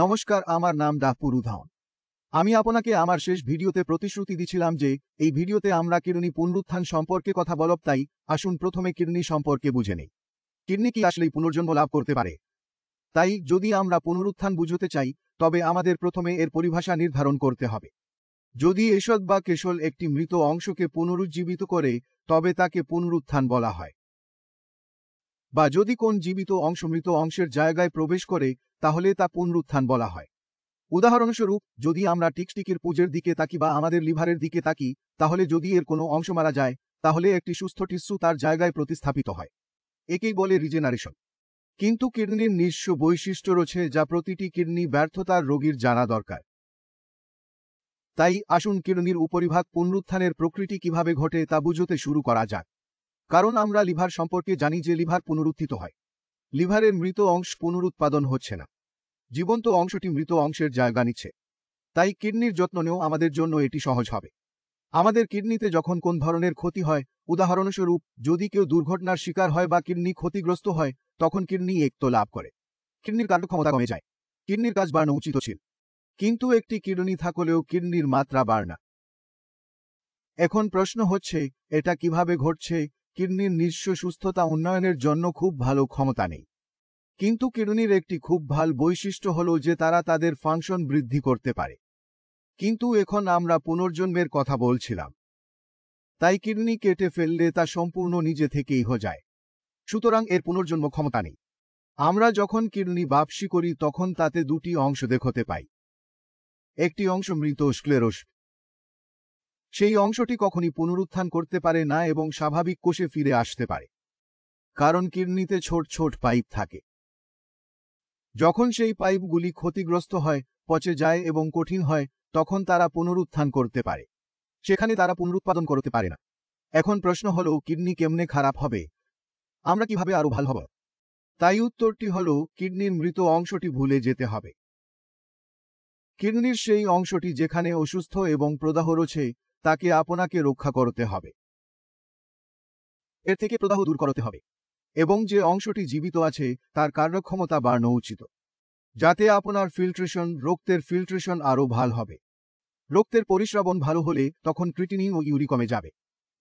নমস্কার আমার নাম ডাপুর উধাওন আমি আপনাকে আমার শেষ ভিডিওতে প্রতিশ্রুতি দিছিলাম যে এই ভিডিওতে আমরা কিডনি পুনরুত্থান সম্পর্কে কথা বলব তাই আসুন প্রথমে কিডনি সম্পর্কে বুঝে নেই কিডনি কি আসলেই পুনর্জন্ম লাভ করতে পারে তাই যদি আমরা পুনরুত্থান বুঝতে চাই তবে আমাদের প্রথমে এর পরিভাষা নির্ধারণ করতে হবে যদি এসদ বা কেশল একটি মৃত অংশকে পুনরুজ্জীবিত করে তবে তাকে পুনরুত্থান বলা হয় বা যদি কোন জীবিত অংশ মৃত অংশের জায়গায় প্রবেশ করে তাহলে তা পুনরুত্থান বলা হয় উদাহরণস্বরূপ যদি আমরা টিকটিকির পুজোর দিকে তাকি বা আমাদের লিভারের দিকে তাকি তাহলে যদি এর কোনো অংশ মারা যায় তাহলে একটি সুস্থ টিস্যু তার জায়গায় প্রতিস্থাপিত হয় একেই বলে রিজেনারেশন কিন্তু কিডনির নিজস্ব বৈশিষ্ট্য রয়েছে যা প্রতিটি কিডনি ব্যর্থতার রোগীর জানা দরকার তাই আসুন কিডনির উপরিভাগ পুনরুত্থানের প্রকৃতি কিভাবে ঘটে তা বুঝতে শুরু করা যাক কারণ আমরা লিভার সম্পর্কে জানি যে লিভার পুনরুত্থিত হয় লিভারের মৃত অংশ পুনরুৎপাদন হচ্ছে না জীবন্ত অংশটি মৃত অংশের জায়গা নিচ্ছে তাই কিডনির যত্ন নেও আমাদের জন্য এটি সহজ হবে আমাদের কিডনিতে যখন কোন ধরনের ক্ষতি হয় উদাহরণস্বরূপ যদি কেউ দুর্ঘটনার শিকার হয় বা কিডনি ক্ষতিগ্রস্ত হয় তখন কিডনি একত লাভ করে কিডনির কার্যক্ষমতা কমে যায় কিডনির কাজ বাড়ানো উচিত ছিল কিন্তু একটি কিডনি থাকলেও কিডনির মাত্রা বাড় না এখন প্রশ্ন হচ্ছে এটা কিভাবে ঘটছে কিডনির নিঃস্ব সুস্থতা উন্নয়নের জন্য খুব ভালো ক্ষমতা নেই কিন্তু কিডনির একটি খুব ভাল বৈশিষ্ট্য হল যে তারা তাদের ফাংশন বৃদ্ধি করতে পারে কিন্তু এখন আমরা পুনর্জন্মের কথা বলছিলাম তাই কিডনি কেটে ফেললে তা সম্পূর্ণ নিজে থেকেই হয়ে যায় সুতরাং এর পুনর্জন্ম ক্ষমতা নেই আমরা যখন কিডনি বাপসি করি তখন তাতে দুটি অংশ দেখতে পাই একটি অংশ মৃত স্ক্লেরোস সেই অংশটি কখনই পুনরুত্থান করতে পারে না এবং স্বাভাবিক কোষে ফিরে আসতে পারে কারণ কিডনিতে ছোট ছোট পাইপ থাকে যখন সেই পাইপগুলি ক্ষতিগ্রস্ত হয় পচে যায় এবং কঠিন হয় তখন তারা পুনরুত্থান করতে পারে সেখানে তারা পুনরুৎপাদন করতে পারে না এখন প্রশ্ন হল কিডনি কেমনে খারাপ হবে আমরা কিভাবে আরও ভালো হব তাই উত্তরটি হল কিডনির মৃত অংশটি ভুলে যেতে হবে কিডনির সেই অংশটি যেখানে অসুস্থ এবং প্রদাহ রয়েছে তাকে আপনাকে রক্ষা করতে হবে এর থেকে প্রদাহ দূর করতে হবে এবং যে অংশটি জীবিত আছে তার কার্যক্ষমতা বাড়ানো উচিত যাতে আপনার ফিল্ট্রেশন রক্তের ফিল্ট্রেশন আরও ভাল হবে রক্তের পরিশ্রাবণ ভালো হলে তখন ক্রিটিনিং ও ইউরি কমে যাবে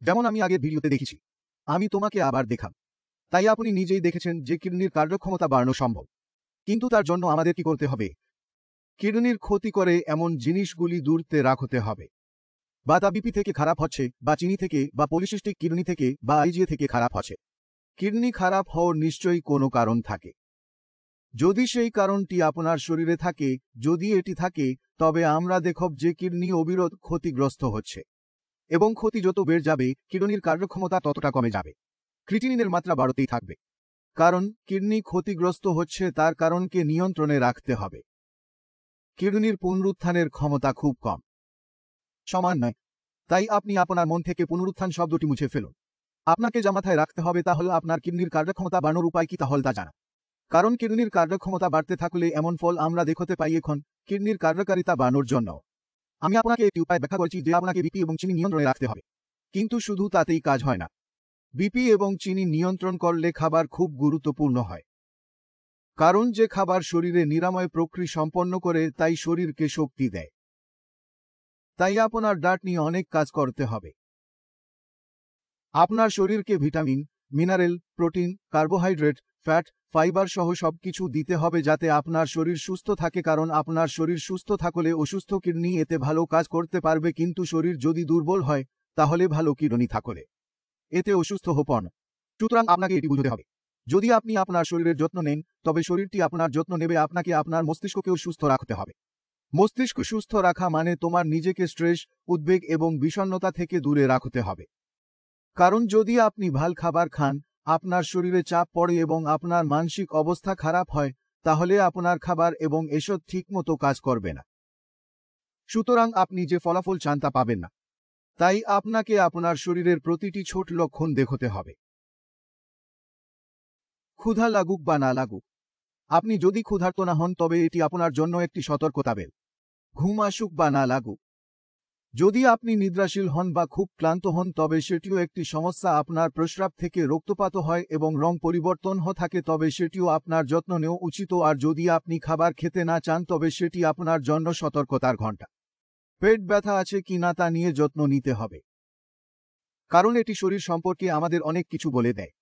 যেমন আমি আগে ভিডিওতে দেখেছি আমি তোমাকে আবার দেখাম তাই আপনি নিজেই দেখেছেন যে কিডনির কার্যক্ষমতা বাড়ানো সম্ভব কিন্তু তার জন্য আমাদের কি করতে হবে কিডনির ক্ষতি করে এমন জিনিসগুলি দূরতে রাখতে হবে বা তা বিপি থেকে খারাপ হচ্ছে বা চিনি থেকে বা পলিসিস্টিক কিডনি থেকে বা আইজিএ থেকে খারাপ হচ্ছে কিডনি খারাপ হওয়ার নিশ্চয়ই কোনো কারণ থাকে যদি সেই কারণটি আপনার শরীরে থাকে যদি এটি থাকে তবে আমরা দেখব যে কিডনি অবিরোধ ক্ষতিগ্রস্ত হচ্ছে এবং ক্ষতি যত বেড়ে যাবে কিডনির কার্যক্ষমতা ততটা কমে যাবে ক্রিটিনিনের মাত্রা বাড়তেই থাকবে কারণ কিডনি ক্ষতিগ্রস্ত হচ্ছে তার কারণকে নিয়ন্ত্রণে রাখতে হবে কিডনির পুনরুত্থানের ক্ষমতা খুব কম সমান নয় তাই আপনি আপনার মন থেকে পুনরুত্থান শব্দটি মুছে ফেলুন আপনাকে যা মাথায় রাখতে হবে তা হল আপনার কিডনির কার্যক্ষমতা বাড়ানোর উপায় কি তাহল তা জানা কারণ কিডনির কার্যক্ষমতা বাড়তে থাকলে এমন ফল আমরা দেখতে পাই এখন কিডনির কার্যকারিতা বাড়ানোর জন্য আমি আপনাকে একটি উপায় ব্যাখ্যা করছি যে আপনাকে বিপি এবং চিনি নিয়ন্ত্রণে রাখতে হবে কিন্তু শুধু তাতেই কাজ হয় না বিপি এবং চিনি নিয়ন্ত্রণ করলে খাবার খুব গুরুত্বপূর্ণ হয় কারণ যে খাবার শরীরে নিরাময় প্রক্রিয়া সম্পন্ন করে তাই শরীরকে শক্তি দেয় তাই আপনার ডাট নিয়ে অনেক কাজ করতে হবে আপনার শরীরকে vitamin mineral protein carbohydrate fat fibre সহ সবকিছু দিতে হবে যাতে আপনার শরীর সুস্থ থাকে কারণ আপনার শরীর সুস্থ থাকলে অসুস্থ কিডনি এতে ভালো কাজ করতে পারবে কিন্তু শরীর যদি দুর্বল হয় তাহলে ভালো কিডনি থাকলে এতে অসুস্থ হোপন সুতরাং আপনাকে এটি বুঝতে হবে যদি আপনি আপনার শরীরের যত্ন নেন তবে শরীরটি আপনার যত্ন নেবে আপনাকে আপনার মস্তিষ্ককেও সুস্থ রাখতে হবে মস্তিষ্ক সুস্থ রাখা মানে তোমার নিজেকে স্ট্রেস উদ্বেগ এবং বিষণ্নতা থেকে দূরে রাখতে হবে কারণ যদি আপনি ভাল খাবার খান আপনার শরীরে চাপ পড়ে এবং আপনার মানসিক অবস্থা খারাপ হয় তাহলে আপনার খাবার এবং এসব ঠিকমতো কাজ করবে না সুতরাং আপনি যে ফলাফল চান তা পাবেন না তাই আপনাকে আপনার শরীরের প্রতিটি ছোট লক্ষণ দেখতে হবে ক্ষুধা লাগুক বা না লাগুক আপনি যদি ক্ষুধার্ত না হন তবে এটি আপনার জন্য একটি সতর্কতাবেল ঘুম আসুক বা না লাগুক যদি আপনি নিদ্রাশীল হন বা খুব ক্লান্ত হন তবে সেটিও একটি সমস্যা আপনার প্রস্রাব থেকে রক্তপাত হয় এবং রং পরিবর্তন হ থাকে তবে সেটিও আপনার যত্ন নেওয়া উচিত আর যদি আপনি খাবার খেতে না চান তবে সেটি আপনার জন্য সতর্কতার ঘণ্টা পেট ব্যথা আছে কি না তা নিয়ে যত্ন নিতে হবে কারণ এটি শরীর সম্পর্কে আমাদের অনেক কিছু বলে দেয়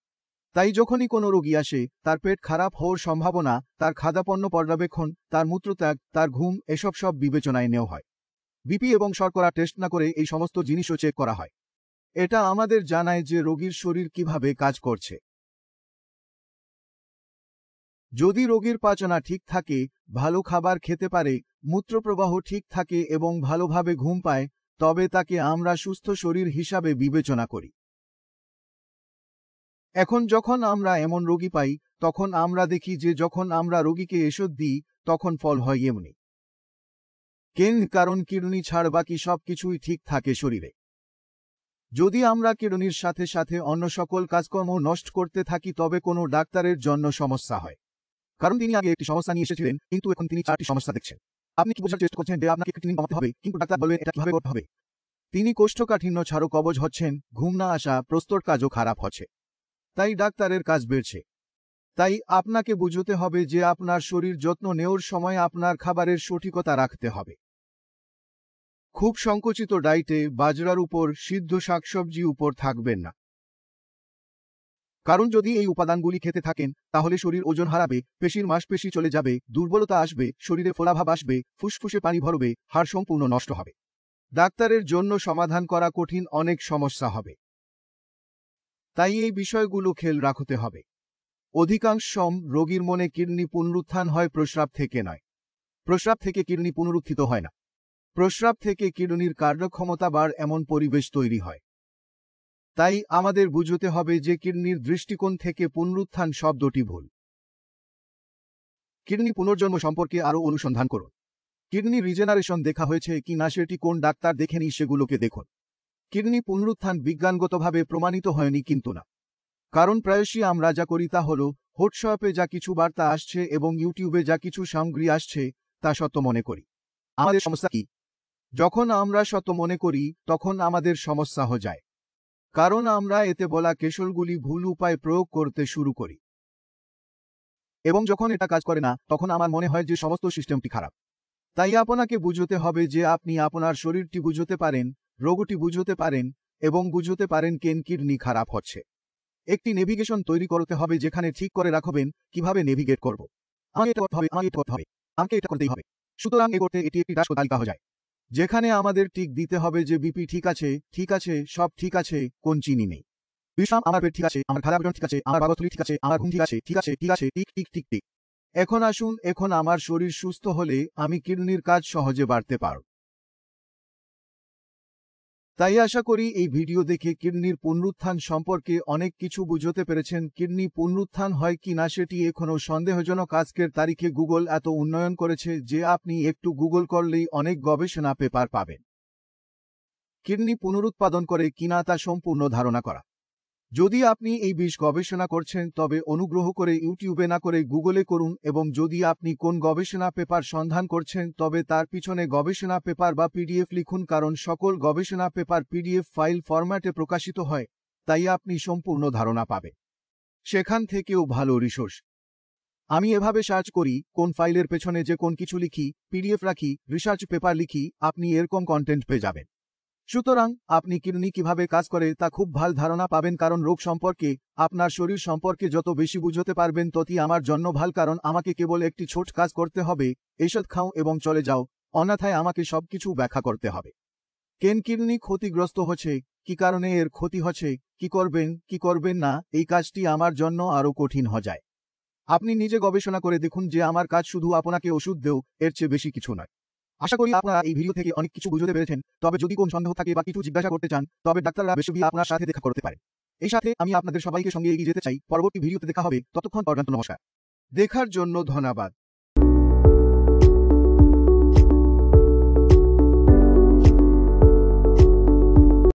তাই যখনই কোনো রোগী আসে তার পেট খারাপ হওয়ার সম্ভাবনা তার খাদাপন্ন পর্যবেক্ষণ তার মূত্রত্যাগ তার ঘুম এসব সব বিবেচনায় নেওয়া হয় বিপি এবং শর্করা টেস্ট না করে এই সমস্ত জিনিসও চেক করা হয় এটা আমাদের জানায় যে রোগীর শরীর কিভাবে কাজ করছে যদি রোগীর পাচনা ঠিক থাকে ভালো খাবার খেতে পারে মূত্রপ্রবাহ ঠিক থাকে এবং ভালোভাবে ঘুম পায় তবে তাকে আমরা সুস্থ শরীর হিসাবে বিবেচনা করি এখন যখন আমরা এমন রোগী পাই তখন আমরা দেখি যে যখন আমরা রোগীকে এসব দিই তখন ফল হয় এমনি কেন কারণ কিডনি ছাড় বাকি সব কিছুই ঠিক থাকে শরীরে যদি আমরা কিডনির সাথে সাথে অন্য সকল কাজকর্ম নষ্ট করতে থাকি তবে কোনো ডাক্তারের জন্য সমস্যা হয় কারণ তিনি আগে একটি সমস্যা নিয়ে এসেছিলেন কিন্তু এখন তিনি চারটি সমস্যা দেখছেন আপনি কি বোঝার চেষ্টা করছেন যে আপনাকে কিডনি কমাতে হবে কিন্তু ডাক্তার বলবেন এটা কিভাবে করতে হবে তিনি কোষ্ঠকাঠিন্য ছাড়ো কবজ হচ্ছেন ঘুম না আসা প্রস্তর কাজও খারাপ হচ্ছে তাই ডাক্তারের কাজ বেড়েছে তাই আপনাকে বুঝতে হবে যে আপনার শরীর যত্ন নেওয়ার সময় আপনার খাবারের সঠিকতা রাখতে হবে খুব সংকুচিত ডাইটে বাজরার উপর সিদ্ধ শাকসবজি উপর থাকবেন না কারণ যদি এই উপাদানগুলি খেতে থাকেন তাহলে শরীর ওজন হারাবে পেশির মাসপেশি চলে যাবে দুর্বলতা আসবে শরীরে ফোলাভাব আসবে ফুসফুসে পানি ভরবে হাড় সম্পূর্ণ নষ্ট হবে ডাক্তারের জন্য সমাধান করা কঠিন অনেক সমস্যা হবে তাই এই বিষয়গুলো খেল রাখতে হবে অধিকাংশ সম রোগীর মনে কিডনি পুনরুত্থান হয় প্রস্রাব থেকে নয় প্রস্রাব থেকে কিডনি পুনরুত্থিত হয় না প্রস্রাব থেকে কিডনির কার্যক্ষমতা বার এমন পরিবেশ তৈরি হয় তাই আমাদের বুঝতে হবে যে কিডনির দৃষ্টিকোণ থেকে পুনরুত্থান শব্দটি ভুল কিডনি পুনর্জন্ম সম্পর্কে আরও অনুসন্ধান করুন কিডনি রিজেনারেশন দেখা হয়েছে কি না সেটি কোন ডাক্তার দেখেনি সেগুলোকে দেখুন কিডনি পুনরুত্থান বিজ্ঞানগতভাবে প্রমাণিত হয়নি কিন্তু না কারণ প্রায়শই আমরা যা করি তা হল হোয়াটসঅ্যাপে যা কিছু বার্তা আসছে এবং ইউটিউবে যা কিছু সামগ্রী আসছে তা সত্য মনে করি আমাদের সমস্যা কি যখন আমরা সত্য মনে করি তখন আমাদের সমস্যা হয়ে যায় কারণ আমরা এতে বলা কেশলগুলি ভুল উপায় প্রয়োগ করতে শুরু করি এবং যখন এটা কাজ করে না তখন আমার মনে হয় যে সমস্ত সিস্টেমটি খারাপ তাই আপনাকে বুঝতে হবে যে আপনি আপনার শরীরটি বুঝতে পারেন রোগটি বুঝতে পারেন এবং বুঝতে পারেন কেন কিডনি খারাপ হচ্ছে একটি নেভিগেশন তৈরি করতে হবে যেখানে ঠিক করে রাখবেন কিভাবে নেভিগেট করব হবে সুতরাং এ করতে এটি একটি রাষ্ট্র তালিকা হয়ে যায় যেখানে আমাদের টিক দিতে হবে যে বিপি ঠিক আছে ঠিক আছে সব ঠিক আছে কোন চিনি নেই বিশ্রাম আমার পেট ঠিক আছে আমার খারাপ ঠিক আছে আমার বাবা ঠিক আছে আমার ঘুম ঠিক আছে ঠিক আছে ঠিক আছে টিক টিক টিক টিক এখন আসুন এখন আমার শরীর সুস্থ হলে আমি কিডনির কাজ সহজে বাড়তে পারব তাই আশা করি এই ভিডিও দেখে কিডনির পুনরুত্থান সম্পর্কে অনেক কিছু বুঝতে পেরেছেন কিডনি পুনরুত্থান হয় কি না সেটি এখনও সন্দেহজনক আজকের তারিখে গুগল এত উন্নয়ন করেছে যে আপনি একটু গুগল করলেই অনেক গবেষণা পেপার পাবেন কিডনি পুনরুৎপাদন করে কিনা তা সম্পূর্ণ ধারণা করা যদি আপনি এই বিষ গবেষণা করছেন তবে অনুগ্রহ করে ইউটিউবে না করে গুগলে করুন এবং যদি আপনি কোন গবেষণা পেপার সন্ধান করছেন তবে তার পিছনে গবেষণা পেপার বা পিডিএফ লিখুন কারণ সকল গবেষণা পেপার পিডিএফ ফাইল ফরম্যাটে প্রকাশিত হয় তাই আপনি সম্পূর্ণ ধারণা পাবে সেখান থেকেও ভালো রিসোর্স আমি এভাবে সার্চ করি কোন ফাইলের পেছনে যে কোন কিছু লিখি পিডিএফ রাখি রিসার্চ পেপার লিখি আপনি এরকম কন্টেন্ট পেয়ে যাবেন সুতরাং আপনি কিডনি কিভাবে কাজ করে তা খুব ভাল ধারণা পাবেন কারণ রোগ সম্পর্কে আপনার শরীর সম্পর্কে যত বেশি বুঝতে পারবেন ততই আমার জন্য ভাল কারণ আমাকে কেবল একটি ছোট কাজ করতে হবে এসব খাও এবং চলে যাও অনাথায় আমাকে সবকিছু ব্যাখ্যা করতে হবে কেন কিডনি ক্ষতিগ্রস্ত হচ্ছে কি কারণে এর ক্ষতি হচ্ছে কি করবেন কি করবেন না এই কাজটি আমার জন্য আরও কঠিন হয়ে যায় আপনি নিজে গবেষণা করে দেখুন যে আমার কাজ শুধু আপনাকে ওষুধ দেও এর চেয়ে বেশি কিছু নয় আশা করি আপনারা এই ভিডিও থেকে অনেক কিছু বুঝতে পেরেছেন তবে যদি কোন সন্দেহ থাকে বা কিছু জিজ্ঞাসা করতে চান তবে ডাক্তাররা বেশি গিয়ে আপনার সাথে দেখা করতে পারে এই সাথে আমি আপনাদের সবাইকে সঙ্গে এগিয়ে যেতে চাই পরবর্তী ভিডিওতে দেখা হবে ততক্ষণ পর্যন্ত নমস্কার দেখার জন্য ধন্যবাদ